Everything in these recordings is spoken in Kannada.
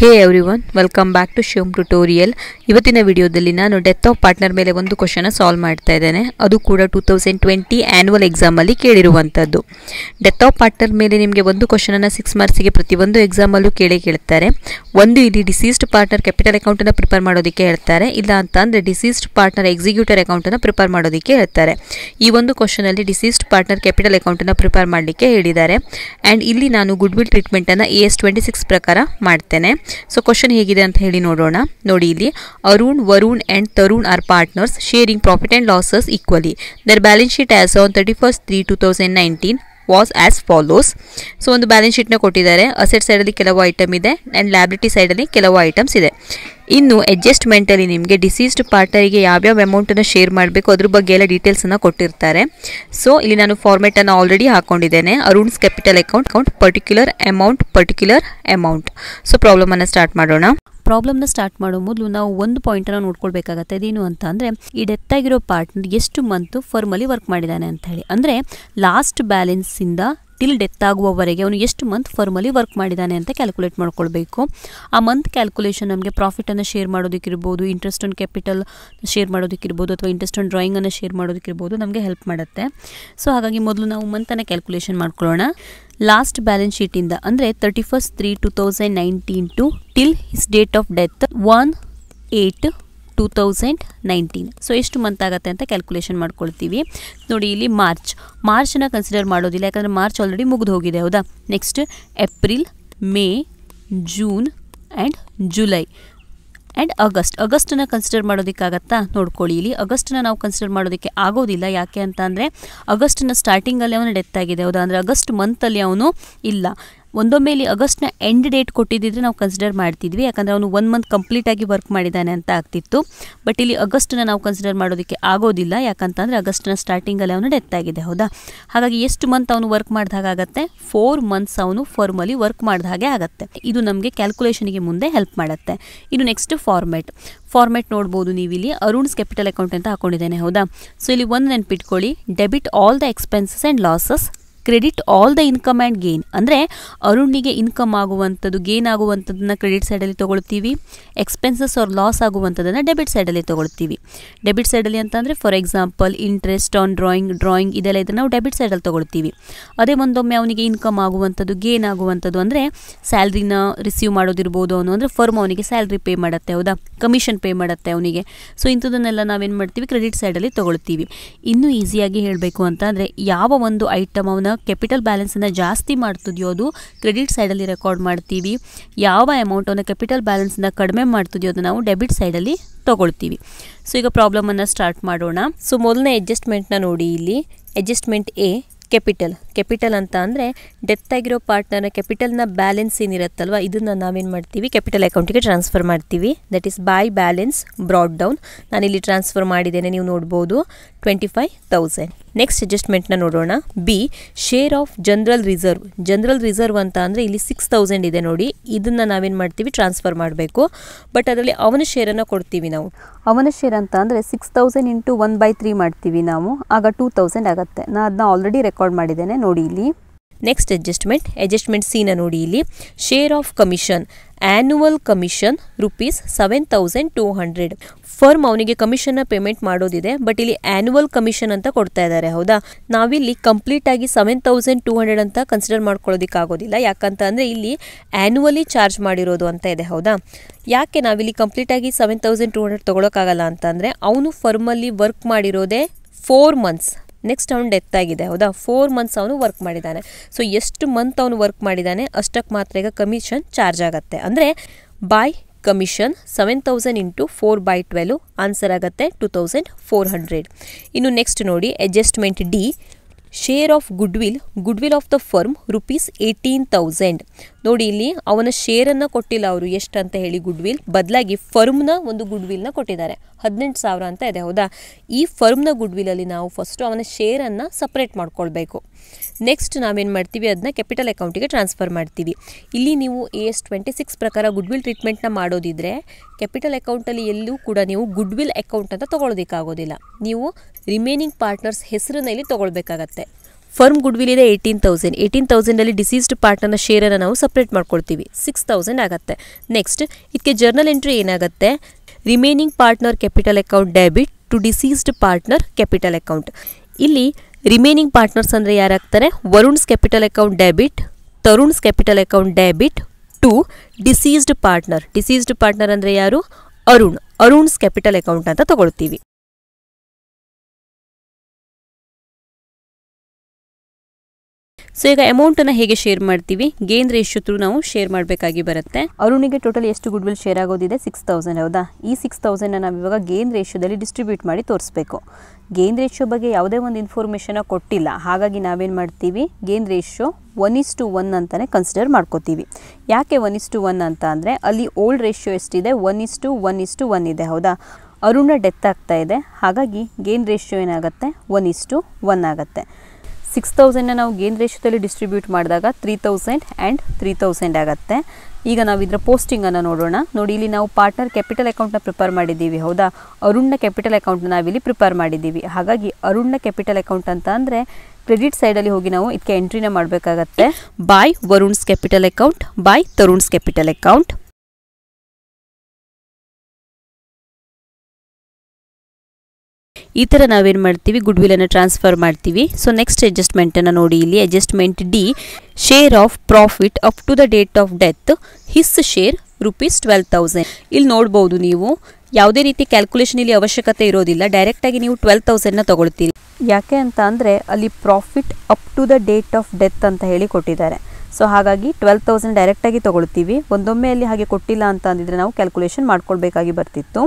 hey everyone welcome back to Shivam tutorial ಇವತ್ತಿನ ವಿಡಿಯೋದಲ್ಲಿ ನಾನು ಡೆತ್ ಆಫ್ ಪಾರ್ಟ್ನರ್ ಮೇಲೆ ಒಂದು ಕ್ವಶನ ಸಾಲ್ವ್ ಮಾಡ್ತಾ ಇದ್ದೇನೆ ಅದು ಕೂಡ ಟೂ ತೌಸಂಡ್ ಟ್ವೆಂಟಿ ಆ್ಯನ್ಯುವಲ್ ಎಕ್ಸಾಮಲ್ಲಿ ಕೇಳಿರುವಂಥದ್ದು ಡೆತ್ ಆಫ್ ಪಾರ್ಟ್ನರ್ ಮೇಲೆ ನಿಮಗೆ ಒಂದು ಕ್ವಶನನ್ನು ಸಿಕ್ಸ್ ಮಾರ್ಕ್ಸಿಗೆ ಪ್ರತಿಯೊಂದು ಎಕ್ಸಾಮಲ್ಲೂ ಕೇಳಿ ಕೇಳ್ತಾರೆ ಒಂದು ಇಲ್ಲಿ ಡಿಸೀಸ್ಡ್ ಪಾರ್ಟ್ನರ್ ಕ್ಯಾಪಿಟಲ್ ಅಕೌಂಟನ್ನು ಪ್ರಿಪೇರ್ ಮಾಡೋದಕ್ಕೆ ಹೇಳ್ತಾರೆ ಇಲ್ಲ ಅಂತ ಅಂದರೆ ಡಿಸೀಸ್ಡ್ ಪಾರ್ಟ್ನರ್ ಎಕ್ಸಿಕ್ಯೂಟರ್ ಅಕೌಂಟನ್ನು ಪ್ರಿಪೇರ್ ಮಾಡೋದಕ್ಕೆ ಹೇಳ್ತಾರೆ ಈ ಒಂದು ಕ್ವಶನಲ್ಲಿ ಡಿಸೀಸ್ಡ್ ಪಾರ್ಟ್ನರ್ ಕ್ಯಾಪಿಟಲ್ ಅಕೌಂಟನ್ನು ಪ್ರಿಪೇರ್ ಮಾಡಲಿಕ್ಕೆ ಹೇಳಿದ್ದಾರೆ ಆ್ಯಂಡ್ ಇಲ್ಲಿ ನಾನು ಗುಡ್ ವಿಲ್ ಟ್ರೀಟ್ಮೆಂಟನ್ನು ಎ ಎಸ್ ಟ್ವೆಂಟಿ ಸಿಕ್ಸ್ ಪ್ರಕಾರ ಮಾಡ್ತೇನೆ ಸೊ ಕ್ವಶನ್ ಹೇಗಿದೆ ಅಂತ ಹೇಳಿ ನೋಡೋಣ ನೋಡಿ ಇಲ್ಲಿ Arun Varun and Tarun are partners sharing profit and losses equally their balance sheet as on thirty first three two thousand nineteen was as follows so ಒಂದು ಬ್ಯಾಲೆನ್ಸ್ ಶೀಟ್ನ ಕೊಟ್ಟಿದ್ದಾರೆ ಅಸೆಟ್ ಸೈಡಲ್ಲಿ ಕೆಲವು ಐಟಮ್ ಇದೆ ಆ್ಯಂಡ್ ಲ್ಯಾಬ್ರಿಟಿ ಸೈಡಲ್ಲಿ ಕೆಲವು ಐಟಮ್ಸ್ ಇದೆ ಇನ್ನು ಅಲ್ಲಿ ನಿಮಗೆ ಡಿಸೀಸ್ಡ್ ಪಾರ್ಟ್ನರಿಗೆ ಯಾವ್ಯಾವ ಅಮೌಂಟನ್ನು ಶೇರ್ ಮಾಡಬೇಕು ಅದ್ರ ಬಗ್ಗೆ ಎಲ್ಲ ಡೀಟೇಲ್ಸನ್ನು ಕೊಟ್ಟಿರ್ತಾರೆ ಸೊ ಇಲ್ಲಿ ನಾನು ಫಾರ್ಮೆಟನ್ನು ಆಲ್ರೆಡಿ ಹಾಕೊಂಡಿದ್ದೇನೆ Arun's capital account account particular amount particular amount so ಪ್ರಾಬ್ಲಮನ್ನು ಸ್ಟಾರ್ಟ್ ಮಾಡೋಣ ಪ್ರಾಬ್ಲಮ್ನ ಸ್ಟಾರ್ಟ್ ಮಾಡೋ ಮೊದಲು ನಾವು ಒಂದು ಪಾಯಿಂಟನ್ನು ನೋಡ್ಕೊಳ್ಬೇಕಾಗತ್ತೆ ಅದೇನು ಅಂತ ಅಂದರೆ ಈ ಡೆತ್ ಆಗಿರೋ ಪಾರ್ಟ್ನರ್ ಎಷ್ಟು ಮಂತು ಫರ್ಮಲಿ ವರ್ಕ್ ಮಾಡಿದ್ದಾನೆ ಅಂತ ಹೇಳಿ ಅಂದರೆ ಲಾಸ್ಟ್ ಬ್ಯಾಲೆನ್ಸಿಂದ ಟಿಲ್ ಡೆತ್ ಆಗುವವರೆಗೆ ಅವನು ಎಷ್ಟು ಮಂತ್ ಫಾರ್ಮಲಿ ವರ್ಕ್ ಮಾಡಿದ್ದಾನೆ ಅಂತ ಕ್ಯಾಲ್ಕುಲೇಟ್ ಮಾಡ್ಕೊಳ್ಬೇಕು ಆ ಮಂತ್ ಕ್ಯಾಲ್ಕುಲೇಷನ್ ನಮಗೆ ಪ್ರಾಫಿಟನ್ನು ಶೇರ್ ಮಾಡೋದಕ್ಕಿರ್ಬೋದು ಇಂಟ್ರೆಸ್ಟ್ ಆನ್ ಕ್ಯಾಪಿಟಲ್ ಶೇರ್ ಮಾಡೋದಕ್ಕಿರ್ಬೋದು ಅಥವಾ ಇಂಟ್ರೆಸ್ಟ್ ಆನ್ ಡ್ರಾಯಿಂಗನ್ನು ಶೇರ್ ಮಾಡೋದಕ್ಕಿರ್ಬೋದು ನಮಗೆ ಹೆಲ್ಪ್ ಮಾಡುತ್ತೆ ಸೊ ಹಾಗಾಗಿ ಮೊದಲು ನಾವು ಮಂತನ್ನು ಕ್ಯಾಲ್ಕುಲೇಷನ್ ಮಾಡ್ಕೊಳ್ಳೋಣ ಲಾಸ್ಟ್ ಬ್ಯಾಲೆನ್ಸ್ ಶೀಟಿಂದ ಅಂದರೆ thirty first three two thousand nineteen to till his date of death one eight two thousand nineteen so ಎಷ್ಟು ಮಂತ್ ಆಗುತ್ತೆ ಅಂತ ಕ್ಯಾಲ್ಕುಲೇಷನ್ ಮಾಡ್ಕೊಳ್ತೀವಿ ನೋಡಿ ಇಲ್ಲಿ ಮಾರ್ಚ್ ಮಾರ್ಚನ್ನ ಕನ್ಸಿಡರ್ ಮಾಡೋದಿಲ್ಲ ಯಾಕಂದರೆ ಮಾರ್ಚ್ ಆಲ್ರೆಡಿ ಮುಗಿದು ಹೋಗಿದೆ ಹೌದಾ next April May June and July and August ಆಗಸ್ಟನ್ನು ಕನ್ಸಿಡರ್ ಮಾಡೋದಕ್ಕಾಗತ್ತಾ ನೋಡ್ಕೊಳ್ಳಿ ಇಲ್ಲಿ ಆಗಸ್ಟನ್ನ ನಾವು ಕನ್ಸಿಡರ್ ಮಾಡೋದಕ್ಕೆ ಆಗೋದಿಲ್ಲ ಯಾಕೆ ಅಂತ ಅಂದರೆ ಆಗಸ್ಟನ್ನ ಸ್ಟಾರ್ಟಿಂಗಲ್ಲಿ ಅವನು ಡೆತ್ ಆಗಿದೆ ಹೌದಾ ಅಂದರೆ ಆಗಸ್ಟ್ ಮಂತಲ್ಲಿ ಅವನು ಇಲ್ಲ ಒಂದೊಮ್ಮೆ ಇಲ್ಲಿ ಆಗಸ್ಟ್ನ ಎಂಡ್ ಡೇಟ್ ಕೊಟ್ಟಿದ್ದಿದ್ರೆ ನಾವು ಕನ್ಸಿಡರ್ ಮಾಡ್ತಿದ್ವಿ ಯಾಕಂದರೆ ಅವನು ಒನ್ ಮಂತ್ ಕಂಪ್ಲೀಟ್ ಆಗಿ ವರ್ಕ್ ಮಾಡಿದ್ದಾನೆ ಅಂತ ಆಗ್ತಿತ್ತು ಬಟ್ ಇಲ್ಲಿ ಆಗಸ್ಟ್ನ ನಾವು ಕನ್ಸಿಡರ್ ಮಾಡೋದಕ್ಕೆ ಆಗೋದಿಲ್ಲ ಯಾಕಂತಂದರೆ ಆಗಸ್ಟ್ನ ಸ್ಟಾರ್ಟಿಂಗಲ್ಲಿ ಅವನು ಡೆತ್ ಆಗಿದೆ ಹೌದಾ ಹಾಗಾಗಿ ಎಷ್ಟು ಮಂತ್ ಅವನು ವರ್ಕ್ ಮಾಡಿದ ಆಗುತ್ತೆ ಫೋರ್ ಮಂತ್ಸ್ ಅವನು ಫಾರ್ಮಲಿ ವರ್ಕ್ ಮಾಡಿದ ಹಾಗೆ ಆಗುತ್ತೆ ಇದು ನಮಗೆ ಕ್ಯಾಲ್ಕುಲೇಷನ್ಗೆ ಮುಂದೆ ಹೆಲ್ಪ್ ಮಾಡುತ್ತೆ ಇನ್ನು ನೆಕ್ಸ್ಟ್ ಫಾರ್ಮೆಟ್ ಫಾರ್ಮೆಟ್ ನೋಡ್ಬೋದು ನೀವು ಇಲ್ಲಿ ಅರುಣ್ಸ್ ಕ್ಯಾಪಿಟಲ್ ಅಕೌಂಟ್ ಅಂತ ಹಾಕೊಂಡಿದ್ದೇನೆ ಹೌದಾ ಸೊ ಇಲ್ಲಿ ಒಂದು ನೆನಪಿಟ್ಕೊಳ್ಳಿ debit all the expenses and losses credit all the income and gain ಅಂದರೆ ಅರುಣಿಗೆ ಇನ್ಕಮ್ ಆಗುವಂಥದ್ದು ಗೇನ್ ಆಗುವಂಥದ್ದನ್ನು ಕ್ರೆಡಿಟ್ ಸೈಡಲ್ಲಿ ತೊಗೊಳ್ತೀವಿ ಎಕ್ಸ್ಪೆನ್ಸಸ್ ಆರ್ ಲಾಸ್ ಆಗುವಂಥದ್ದನ್ನು ಡೆಬಿಟ್ ಸೈಡಲ್ಲಿ ತೊಗೊಳ್ತೀವಿ ಡೆಬಿಟ್ ಸೈಡಲ್ಲಿ ಅಂತಂದರೆ for example interest on drawing drawing ಇದೆಲ್ಲ ಇದನ್ನು ನಾವು ಡೆಬಿಟ್ ಸೈಡಲ್ಲಿ ತೊಗೊಳ್ತೀವಿ ಅದೇ ಒಂದೊಮ್ಮೆ ಅವನಿಗೆ ಇನ್ಕಮ್ ಆಗುವಂಥದ್ದು ಗೇನ್ ಆಗುವಂಥದ್ದು ಅಂದರೆ ಸ್ಯಾಲ್ರಿನ ರಿಸೀವ್ ಮಾಡೋದಿರ್ಬೋದು ಅವನು ಅಂದರೆ ಫರ್ಮ್ ಅವನಿಗೆ ಸ್ಯಾಲ್ರಿ ಪೇ ಮಾಡುತ್ತೆ ಹೌದಾ ಕಮಿಷನ್ ಪೇ ಮಾಡುತ್ತೆ ಅವನಿಗೆ ಸೊ ಇಂಥದನ್ನೆಲ್ಲ ನಾವೇನು ಮಾಡ್ತೀವಿ ಕ್ರೆಡಿಟ್ ಸೈಡಲ್ಲಿ ತೊಗೊಳ್ತೀವಿ ಇನ್ನೂ ಈಸಿಯಾಗಿ ಹೇಳಬೇಕು ಅಂತ ಅಂದರೆ ಯಾವ ಒಂದು ಐಟಮ್ ಅವನ ಕ್ಯಾಪಿಟಲ್ ಬ್ಯಾಲೆನ್ಸನ್ನು ಜಾಸ್ತಿ ಮಾಡ್ತಿದೆಯೋ ಅದು ಕ್ರೆಡಿಟ್ ಸೈಡಲ್ಲಿ ರೆಕಾರ್ಡ್ ಮಾಡ್ತೀವಿ ಯಾವ ಅಮೌಂಟನ್ನು ಕ್ಯಾಪಿಟಲ್ ಬ್ಯಾಲೆನ್ಸನ್ನು ಕಡಿಮೆ ಮಾಡ್ತಿದೆಯೋ ಅದು ನಾವು ಡೆಬಿಟ್ ಸೈಡಲ್ಲಿ ತೊಗೊಳ್ತೀವಿ ಸೊ ಈಗ ಪ್ರಾಬ್ಲಮನ್ನು ಸ್ಟಾರ್ಟ್ ಮಾಡೋಣ ಸೊ ಮೊದಲನೇ ಅಡ್ಜಸ್ಟ್ಮೆಂಟ್ನ ನೋಡಿ ಇಲ್ಲಿ ಅಡ್ಜಸ್ಟ್ಮೆಂಟ್ ಎ ಕ್ಯಾಪಿಟಲ್ ಕೆಪಿಟಲ್ ಅಂತ ಅಂದರೆ ಡೆತ್ ಆಗಿರೋ ಪಾರ್ಟ್ನರ್ನ ಕ್ಯಾಪಿಟಲ್ನ ಬ್ಯಾಲೆನ್ಸ್ ಏನಿರುತ್ತಲ್ವ ಇದನ್ನು ನಾವೇನು ಮಾಡ್ತೀವಿ ಕ್ಯಾಪಿಟಲ್ ಅಕೌಂಟಿಗೆ ಟ್ರಾನ್ಸ್ಫರ್ ಮಾಡ್ತೀವಿ that is by balance brought down ನಾನಿಲ್ಲಿ ಟ್ರಾನ್ಸ್ಫರ್ ಮಾಡಿದ್ದೇನೆ ನೀವು ನೋಡ್ಬೋದು ಟ್ವೆಂಟಿ ಫೈವ್ ತೌಸಂಡ್ ನೆಕ್ಸ್ಟ್ ಅಡ್ಜಸ್ಟ್ಮೆಂಟ್ನ ನೋಡೋಣ B share of general reserve general reserve ಅಂತ ಅಂದರೆ ಇಲ್ಲಿ ಸಿಕ್ಸ್ ತೌಸಂಡ್ ಇದೆ ನೋಡಿ ಇದನ್ನು ನಾವೇನು ಮಾಡ್ತೀವಿ ಟ್ರಾನ್ಸ್ಫರ್ ಮಾಡಬೇಕು ಬಟ್ ಅದರಲ್ಲಿ ಅವನ ಶೇರನ್ನು ಕೊಡ್ತೀವಿ ನಾವು ಅವನ ಶೇರ್ ಅಂತ ಅಂದರೆ six thousand into one by three ಮಾಡ್ತೀವಿ ನಾವು ಆಗ ಟೂ ತೌಸಂಡ್ ಆಗುತ್ತೆ ನಾನು ಅದನ್ನ ಆಲ್ರೆಡಿ ರೆಕಾರ್ಡ್ ಮಾಡಿದ್ದೇನೆ ನೋಡಿ ಇಲ್ಲಿ ನೆಕ್ಸ್ಟ್ ಅಡ್ಜಸ್ಟ್ಮೆಂಟ್ ಅಡ್ಜಸ್ಟ್ಮೆಂಟ್ ಸೀನ ನೋಡಿ ಇಲ್ಲಿ share of commission annual commission rupees seven thousand two hundred firm ಅವನಿಗೆ ಕಮಿಷನ್ನ ಪೇಮೆಂಟ್ ಮಾಡೋದಿದೆ ಬಟ್ ಇಲ್ಲಿ ಆ್ಯನ್ಯುವಲ್ ಕಮಿಷನ್ ಅಂತ ಕೊಡ್ತಾ ಇದ್ದಾರೆ ಹೌದಾ ನಾವಿಲ್ಲಿ ಕಂಪ್ಲೀಟ್ ಆಗಿ ಸೆವೆನ್ ತೌಸಂಡ್ ಟೂ ಹಂಡ್ರೆಡ್ ಅಂತ ಕನ್ಸಿಡರ್ ಆಗೋದಿಲ್ಲ ಯಾಕಂತ ಅಂದರೆ ಇಲ್ಲಿ ಆ್ಯನ್ಯುವಲಿ ಚಾರ್ಜ್ ಮಾಡಿರೋದು ಅಂತ ಇದೆ ಹೌದಾ ಯಾಕೆ ನಾವಿಲ್ಲಿ ಆಗಿ ಸೆವೆನ್ ತೌಸಂಡ್ ಟೂ ಹಂಡ್ರೆಡ್ ತೊಗೊಳಕ್ಕಾಗಲ್ಲ ಅಂತಂದರೆ ಅವನು ಫರ್ಮಲ್ಲಿ ವರ್ಕ್ ಮಾಡಿರೋದೇ ಫೋರ್ ಮಂತ್ಸ್ ನೆಕ್ಸ್ಟ್ ಅವನು ಡೆತ್ ಆಗಿದೆ ಹೌದಾ ಫೋರ್ ಮಂತ್ಸ್ ಅವನು ವರ್ಕ್ ಮಾಡಿದ್ದಾನೆ ಸೊ ಎಷ್ಟು ಮಂತ್ ಅವನು ವರ್ಕ್ ಮಾಡಿದ್ದಾನೆ ಅಷ್ಟಕ್ಕೆ ಮಾತ್ರ ಈಗ ಕಮಿಷನ್ ಚಾರ್ಜ್ ಆಗುತ್ತೆ ಅಂದರೆ by commission seven thousand into four by twelve answer ಆಗುತ್ತೆ ಟೂ ತೌಸಂಡ್ ಫೋರ್ ಹಂಡ್ರೆಡ್ ಇನ್ನು ನೆಕ್ಸ್ಟ್ ನೋಡಿ adjustment D share of goodwill goodwill of the firm rupees eighteen thousand ನೋಡಿ ಇಲ್ಲಿ ಅವನ ಶೇರನ್ನು ಕೊಟ್ಟಿಲ್ಲ ಅವರು ಎಷ್ಟು ಅಂತ ಹೇಳಿ ಗುಡ್ ವಿಲ್ ಬದಲಾಗಿ ಫರ್ಮ್ನ ಒಂದು ಗುಡ್ ವಿಲ್ನ ಕೊಟ್ಟಿದ್ದಾರೆ ಹದಿನೆಂಟು ಸಾವಿರ ಅಂತ ಇದೆ ಹೌದಾ ಈ ಫರ್ಮ್ನ ಗುಡ್ ವಿಲಲ್ಲಿ ನಾವು ಫಸ್ಟು ಅವನ ಶೇರನ್ನು ಸಪ್ರೇಟ್ ಮಾಡ್ಕೊಳ್ಬೇಕು ನೆಕ್ಸ್ಟ್ ನಾವೇನು ಮಾಡ್ತೀವಿ ಅದನ್ನ ಕ್ಯಾಪಿಟಲ್ ಅಕೌಂಟಿಗೆ ಟ್ರಾನ್ಸ್ಫರ್ ಮಾಡ್ತೀವಿ ಇಲ್ಲಿ ನೀವು ಎ ಎಸ್ ಟ್ವೆಂಟಿ ಸಿಕ್ಸ್ ಪ್ರಕಾರ ಗುಡ್ ವಿಲ್ ಟ್ರೀಟ್ಮೆಂಟ್ನ ಮಾಡೋದಿದ್ರೆ ಕ್ಯಾಪಿಟಲ್ ಅಕೌಂಟಲ್ಲಿ ಎಲ್ಲೂ ಕೂಡ ನೀವು ಗುಡ್ ವಿಲ್ ಅಕೌಂಟ್ ಅಂತ ನೀವು ರಿಮೇನಿಂಗ್ ಪಾರ್ಟ್ನರ್ಸ್ ಹೆಸರಿನಲ್ಲಿ ತೊಗೊಳ್ಬೇಕಾಗತ್ತೆ ಫರ್ಮ್ ಗುಡ್ ವಿಲ್ ಇದೆ ಏಯ್ಟೀನ್ ತೌಸಂಡ್ ಏಯ್ಟೀನ್ ತೌಸಂಡಲ್ಲಿ ಡಿಸೀಸ್ಡ್ ಪಾರ್ಟ್ನ ಶೇರನ್ನು ನಾವು ಸಪ್ರೇಟ್ ಮಾಡ್ಕೊಳ್ತೀವಿ ಸಿಕ್ಸ್ ತೌಸಂಡ್ ಆಗುತ್ತೆ ನೆಕ್ಸ್ಟ್ ಇದಕ್ಕೆ ಜರ್ನಲ್ ಎಂಟ್ರಿ ಏನಾಗುತ್ತೆ remaining partner capital account debit to deceased partner capital account ಇಲ್ಲಿ ರಿಮೇನಿಂಗ್ ಪಾರ್ಟ್ನರ್ಸ್ ಅಂದರೆ ಯಾರಾಗ್ತಾರೆ Varun's capital account debit Tarun's capital account debit to deceased partner deceased partner ಅಂದರೆ ಯಾರು ಅರುಣ್ ಅರುಣ್ಸ್ ಕ್ಯಾಪಿಟಲ್ ಅಕೌಂಟ್ ಅಂತ ತಗೊಳ್ತೀವಿ ಸೊ ಈಗ ಅಮೌಂಟನ್ನು ಹೇಗೆ ಶೇರ್ ಮಾಡ್ತೀವಿ ಗೇನ್ ತ್ರೂ ನಾವು ಶೇರ್ ಮಾಡಬೇಕಾಗಿ ಬರುತ್ತೆ ಅರುಣಿಗೆ ಟೋಟಲ್ ಎಷ್ಟು ಗುಡ್ ವಿಲ್ ಶೇರ್ ಆಗೋದಿದೆ ಸಿಕ್ಸ್ ತೌಸಂಡ್ ಹೌದಾ ಈ ಸಿಕ್ಸ್ ತೌಸಂಡ್ನ ನಾವು ಇವಾಗ ಗೇನ್ ರೇಷ್ಯೋದಲ್ಲಿ ಡಿಸ್ಟ್ರಿಬ್ಯೂಟ್ ಮಾಡಿ ತೋರಿಸ್ಬೇಕು ಗೇನ್ ರೇಷ್ಯೋ ಬಗ್ಗೆ ಯಾವುದೇ ಒಂದು ಇನ್ಫಾರ್ಮೇಷನ್ ಕೊಟ್ಟಿಲ್ಲ ಹಾಗಾಗಿ ನಾವೇನು ಮಾಡ್ತೀವಿ gain ratio one is to one ಅಂತಲೇ ಕನ್ಸಿಡರ್ ಮಾಡ್ಕೋತೀವಿ ಯಾಕೆ ಒನ್ ಇಸ್ ಟು ಒನ್ ಅಂತ ಅಂದರೆ ಅಲ್ಲಿ ಓಲ್ಡ್ ರೇಷ್ಯೋ ಎಷ್ಟಿದೆ one is to one is to one ಇದೆ ಹೌದಾ ಅರುಣ ಡೆತ್ ಆಗ್ತಾ ಇದೆ ಹಾಗಾಗಿ ಗೇನ್ ರೇಷ್ಯೋ ಏನಾಗುತ್ತೆ ಒನ್ ಇಸ್ ಟು ಒನ್ ಆಗುತ್ತೆ ಸಿಕ್ಸ್ ತೌಸಂಡ್ನ ನಾವು ಗೇನ್ ರೇಷದಲ್ಲಿ ಡಿಸ್ಟ್ರಿಬ್ಯೂಟ್ ಮಾಡಿದಾಗ three thousand and three thousand ಆಗುತ್ತೆ ಈಗ ನಾವು ಇದರ ಪೋಸ್ಟಿಂಗನ್ನು ನೋಡೋಣ ನೋಡಿ ಇಲ್ಲಿ ನಾವು ಪಾರ್ಟ್ನರ್ ಕ್ಯಾಪಿಟಲ್ ಅಕೌಂಟ್ನ ಪ್ರಿಪೇರ್ ಮಾಡಿದ್ದೀವಿ ಹೌದಾ ಅರುಣ್ನ ಕ್ಯಾಪಿಟಲ್ ಅಕೌಂಟ್ನ ನಾವಿಲ್ಲಿ ಪ್ರಿಪೇರ್ ಮಾಡಿದ್ದೀವಿ ಹಾಗಾಗಿ ಅರುಣ್ನ ಕ್ಯಾಪಿಟಲ್ ಅಕೌಂಟ್ ಅಂತ ಅಂದರೆ ಕ್ರೆಡಿಟ್ ಸೈಡಲ್ಲಿ ಹೋಗಿ ನಾವು ಇದಕ್ಕೆ ಎಂಟ್ರಿನ ಮಾಡಬೇಕಾಗತ್ತೆ by Varun's capital account by Tarun's capital account ಈ ಥರ ನಾವೇನು ಮಾಡ್ತೀವಿ ಗುಡ್ ವಿಲನ್ನು ಟ್ರಾನ್ಸ್ಫರ್ ಮಾಡ್ತೀವಿ ಸೊ ನೆಕ್ಸ್ಟ್ ಅಡ್ಜಸ್ಟ್ಮೆಂಟನ್ನು ನೋಡಿ ಇಲ್ಲಿ adjustment D share of profit up to the date of death his share rupees twelve thousand ಇಲ್ಲಿ ನೋಡ್ಬೋದು ನೀವು ಯಾವುದೇ ರೀತಿ ಕ್ಯಾಲ್ಕುಲೇಷನ್ ಇಲ್ಲಿ ಅವಶ್ಯಕತೆ ಇರೋದಿಲ್ಲ ಡೈರೆಕ್ಟಾಗಿ ನೀವು ಟ್ವೆಲ್ ತೌಸಂಡ್ನ ತೊಗೊಳ್ತೀರಿ ಯಾಕೆ ಅಂತ ಅಂದರೆ ಅಲ್ಲಿ profit up to the date of death ಅಂತ ಹೇಳಿ ಕೊಟ್ಟಿದ್ದಾರೆ ಸೊ ಹಾಗಾಗಿ ಟ್ವೆಲ್ ತೌಸಂಡ್ ಡೈರೆಕ್ಟಾಗಿ ತೊಗೊಳ್ತೀವಿ ಒಂದೊಮ್ಮೆ ಅಲ್ಲಿ ಹಾಗೆ ಕೊಟ್ಟಿಲ್ಲ ಅಂತ ಅಂದಿದ್ರೆ ನಾವು ಕ್ಯಾಲ್ಕುಲೇಷನ್ ಮಾಡ್ಕೊಳ್ಬೇಕಾಗಿ ಬರ್ತಿತ್ತು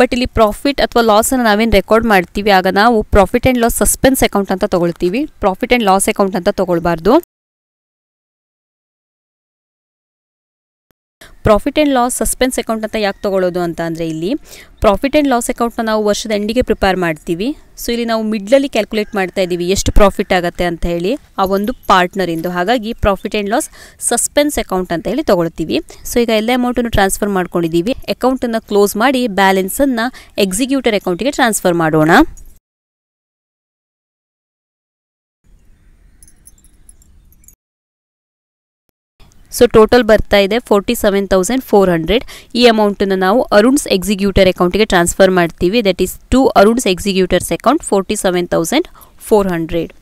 ಬಟ್ ಇಲ್ಲಿ ಪ್ರಾಫಿಟ್ ಅಥವಾ ಲಾಸ್ ಅನ್ನು ನಾವೇನು ರೆಕಾರ್ಡ್ ಮಾಡ್ತೀವಿ ಆಗ ನಾವು profit and loss suspense account ಅಂತ ತೊಗೊಳ್ತೀವಿ ಪ್ರಾಫಿಟ್ ಆ್ಯಂಡ್ ಲಾಸ್ ಅಕೌಂಟ್ ಅಂತ ತೊಗೊಳ್ಬಾರ್ದು profit and loss suspense account ಅಂತ ಯಾಕೆ ತೊಗೊಳ್ಳೋದು ಅಂತ ಅಂದರೆ ಇಲ್ಲಿ ಪ್ರಾಫಿಟ್ ಆ್ಯಂಡ್ ಲಾಸ್ ಅಕೌಂಟ್ನ ನಾವು ವರ್ಷದ ಎಂಡಿಗೆ ಪ್ರಿಪೇರ್ ಮಾಡ್ತೀವಿ ಸೊ ಇಲ್ಲಿ ನಾವು ಮಿಡ್ಲಲ್ಲಿ ಕ್ಯಾಲ್ಕುಲೇಟ್ ಮಾಡ್ತಾ ಇದ್ದೀವಿ ಎಷ್ಟು ಪ್ರಾಫಿಟ್ ಆಗುತ್ತೆ ಅಂತ ಹೇಳಿ ಆ ಒಂದು ಪಾರ್ಟ್ನರಿಂದು ಹಾಗಾಗಿ profit and loss suspense account ಅಂತ ಹೇಳಿ ತೊಗೊಳ್ತೀವಿ ಸೊ ಈಗ ಎಲ್ಲ ಅಮೌಂಟನ್ನು ಟ್ರಾನ್ಸ್ಫರ್ ಮಾಡ್ಕೊಂಡಿದ್ದೀವಿ ಅಕೌಂಟನ್ನು ಕ್ಲೋಸ್ ಮಾಡಿ ಬ್ಯಾಲೆನ್ಸನ್ನು ಎಕ್ಸಿಕ್ಯೂಟರ್ ಅಕೌಂಟಿಗೆ ಟ್ರಾನ್ಸ್ಫರ್ ಮಾಡೋಣ ಸೊ ಟೋಟಲ್ ಬರ್ತಾ ಇದೆ forty seven thousand four hundred ಈ ಅಮೌಂಟನ್ನು ನಾವು ಅರುಣ್ಸ್ ಎಕ್ಸಿಕ್ಯೂಟರ್ ಅಕೌಂಟಿಗೆ ಟ್ರಾನ್ಸ್ಫರ್ ಮಾಡ್ತೀವಿ that is to Arun's executors account forty seven thousand four hundred